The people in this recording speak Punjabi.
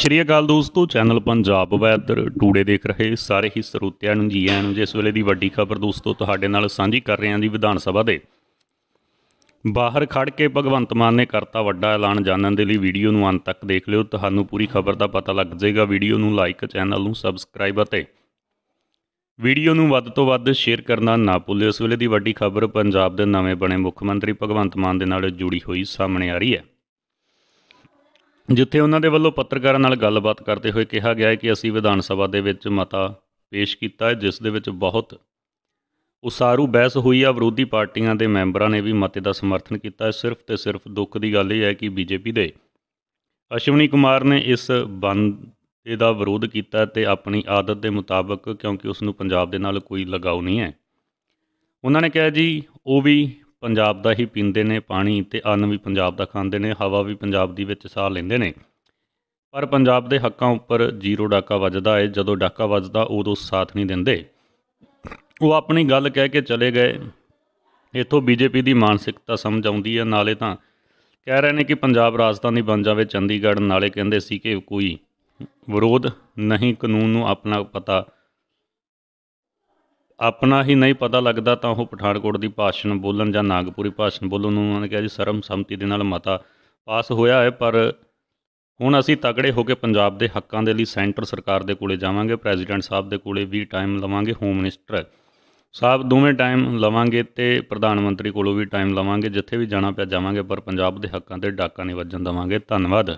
ਸ਼੍ਰੀ ਅਕਾਲ ਦੋਸਤੋ ਚੈਨਲ ਪੰਜਾਬ ਵੈਦਰ ਟੂਡੇ ਦੇਖ ਰਹੇ ਸਾਰੇ ਹੀ ਸਰੋਤਿਆਂ ਨੂੰ ਜੀ ਆਇਆਂ ਨੂੰ ਜਿਸ ਵੇਲੇ ਦੀ ਵੱਡੀ ਖਬਰ ਦੋਸਤੋ ਤੁਹਾਡੇ ਨਾਲ ਸਾਂਝੀ ਕਰ ਰਹੇ ਹਾਂ ਦੀ ਵਿਧਾਨ ਸਭਾ ਦੇ ਬਾਹਰ ਖੜ ਕੇ ਭਗਵੰਤ ਮਾਨ ਨੇ ਕਰਤਾ ਵੱਡਾ ਐਲਾਨ ਜਾਣਨ ਦੇ ਲਈ ਵੀਡੀਓ ਨੂੰ ਅੰਤ ਤੱਕ ਦੇਖ ਲਿਓ ਤੁਹਾਨੂੰ ਪੂਰੀ ਖਬਰ ਦਾ ਪਤਾ ਲੱਗ ਜਾਏਗਾ ਵੀਡੀਓ ਨੂੰ ਲਾਈਕ ਚੈਨਲ ਨੂੰ ਸਬਸਕ੍ਰਾਈਬ ਅਤੇ ਵੀਡੀਓ ਨੂੰ ਵੱਧ ਤੋਂ ਵੱਧ ਸ਼ੇਅਰ ਕਰਨਾ ਨਾ ਭੁੱਲਿਓ ਇਸ ਵੇਲੇ ਦੀ ਵੱਡੀ ਖਬਰ ਪੰਜਾਬ ਦੇ ਨਵੇਂ ਬਣੇ ਮੁੱਖ ਮੰਤਰੀ ਭਗਵੰਤ ਮਾਨ ਦੇ ਨਾਲ ਜੁੜੀ ਹੋਈ ਸਾਹਮਣੇ ਆ ਰਹੀ ਹੈ ਜਿੱਥੇ ਉਹਨਾਂ ਦੇ ਵੱਲੋਂ ਪੱਤਰਕਾਰਾਂ ਨਾਲ ਗੱਲਬਾਤ ਕਰਦੇ ਹੋਏ ਕਿਹਾ ਗਿਆ ਹੈ ਕਿ ਅਸੀਂ ਵਿਧਾਨ ਸਭਾ ਦੇ ਵਿੱਚ ਮਤਾ ਪੇਸ਼ ਕੀਤਾ ਹੈ ਜਿਸ ਦੇ ਵਿੱਚ ਬਹੁਤ ਉਸਾਰੂ ਬਹਿਸ ਹੋਈ ਆ ਵਿਰੋਧੀ ਪਾਰਟੀਆਂ ਦੇ ਮੈਂਬਰਾਂ ਨੇ ਵੀ ਮਤੇ ਦਾ ਸਮਰਥਨ ਕੀਤਾ ਹੈ ਸਿਰਫ ਤੇ ਸਿਰਫ ਦੁੱਖ ਦੀ ਗੱਲ ਇਹ ਹੈ ਕਿ ਬੀਜੇਪੀ ਦੇ ਅਸ਼ਵਨੀ ਕੁਮਾਰ ਨੇ ਇਸ ਬੰਦ ਦਾ ਵਿਰੋਧ ਕੀਤਾ ਤੇ ਆਪਣੀ ਆਦਤ ਦੇ ਮੁਤਾਬਕ ਕਿਉਂਕਿ ਉਸ ਨੂੰ ਪੰਜਾਬ ਦੇ ਨਾਲ ਕੋਈ ਲਗਾਉ ਨਹੀਂ ਹੈ ਉਹਨਾਂ ਨੇ ਕਿਹਾ ਜੀ ਉਹ ਵੀ ਪੰਜਾਬ ਦਾ ਹੀ ਪੀਂਦੇ ਨੇ ਪਾਣੀ ਤੇ ਅੰਨ ਵੀ ਪੰਜਾਬ ਦਾ ਖਾਂਦੇ ਨੇ ਹਵਾ ਵੀ ਪੰਜਾਬ ਦੀ ਵਿੱਚ ਸਾਹ ਲੈਂਦੇ ਨੇ ਪਰ ਪੰਜਾਬ ਦੇ ਹੱਕਾਂ ਉੱਪਰ ਜ਼ੀਰੋ ਡਾਕਾ ਵੱਜਦਾ ਹੈ ਜਦੋਂ ਡਾਕਾ ਵੱਜਦਾ ਉਦੋਂ ਸਾਥ ਨਹੀਂ ਦਿੰਦੇ ਉਹ ਆਪਣੀ ਗੱਲ ਕਹਿ ਕੇ ਚਲੇ ਗਏ ਇਥੋਂ ਬੀਜੇਪੀ ਦੀ ਮਾਨਸਿਕਤਾ ਸਮਝ ਆਉਂਦੀ ਹੈ ਨਾਲੇ ਤਾਂ ਕਹਿ ਰਹੇ ਨੇ ਕਿ ਪੰਜਾਬ ਰਾਜਧਾਨੀ ਬਣ ਜਾਵੇ ਚੰਡੀਗੜ੍ਹ ਨਾਲੇ ਕਹਿੰਦੇ ਸੀ ਕਿ ਕੋਈ ਵਿਰੋਧ ਨਹੀਂ ਕਾਨੂੰਨ ਨੂੰ ਆਪਣਾ ਪਤਾ ਆਪਣਾ ਹੀ ਨਹੀਂ ਪਤਾ ਲੱਗਦਾ ਤਾਂ ਉਹ ਪਠਾਨਕੋਟ ਦੀ ਭਾਸ਼ਣ ਬੋਲਣ ਜਾਂ ਨਾਗਪੁਰੀ ਭਾਸ਼ਣ ਬੋਲਣ ਨੂੰ ਉਹਨਾਂ ਨੇ ਕਿਹਾ ਜੀ ਸਰਮ ਸੰਮਤੀ ਦੇ ਨਾਲ ਮਤਾ ਪਾਸ ਹੋਇਆ ਹੈ ਪਰ ਹੁਣ ਅਸੀਂ ਤਗੜੇ ਹੋ ਕੇ ਪੰਜਾਬ ਦੇ ਹੱਕਾਂ ਦੇ ਲਈ ਸੈਂਟਰ ਸਰਕਾਰ ਦੇ ਕੋਲੇ ਜਾਵਾਂਗੇ ਪ੍ਰੈਜ਼ੀਡੈਂਟ ਸਾਹਿਬ ਦੇ ਕੋਲੇ ਵੀ ਟਾਈਮ ਲਵਾਂਗੇ ਹੋਮ ਮਿਨਿਸਟਰ ਸਾਹਿਬ ਦੋਵੇਂ ਟਾਈਮ ਲਵਾਂਗੇ ਤੇ ਪ੍ਰਧਾਨ ਮੰਤਰੀ ਕੋਲੋਂ ਵੀ ਟਾਈਮ ਲਵਾਂਗੇ ਜਿੱਥੇ ਵੀ ਜਾਣਾ ਪਿਆ ਜਾਵਾਂਗੇ ਪਰ ਪੰਜਾਬ ਦੇ ਹੱਕਾਂ ਤੇ ਡਾਕਾ ਨਹੀਂ ਵੱਜਣ ਦਵਾਂਗੇ ਧੰਨਵਾਦ